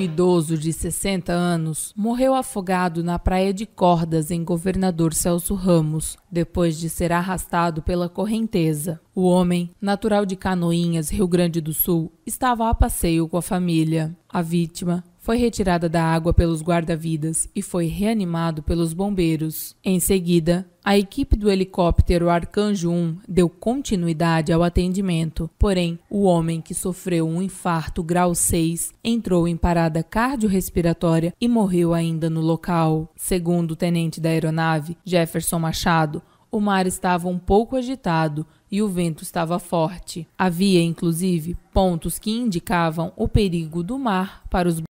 um idoso de 60 anos morreu afogado na praia de Cordas, em Governador Celso Ramos, depois de ser arrastado pela correnteza. O homem, natural de Canoinhas, Rio Grande do Sul, estava a passeio com a família. A vítima foi retirada da água pelos guarda-vidas e foi reanimado pelos bombeiros. Em seguida, a equipe do helicóptero Arcanjo 1 deu continuidade ao atendimento, porém, o homem que sofreu um infarto grau 6 entrou em parada cardiorrespiratória e morreu ainda no local. Segundo o tenente da aeronave, Jefferson Machado, o mar estava um pouco agitado e o vento estava forte. Havia, inclusive, pontos que indicavam o perigo do mar para os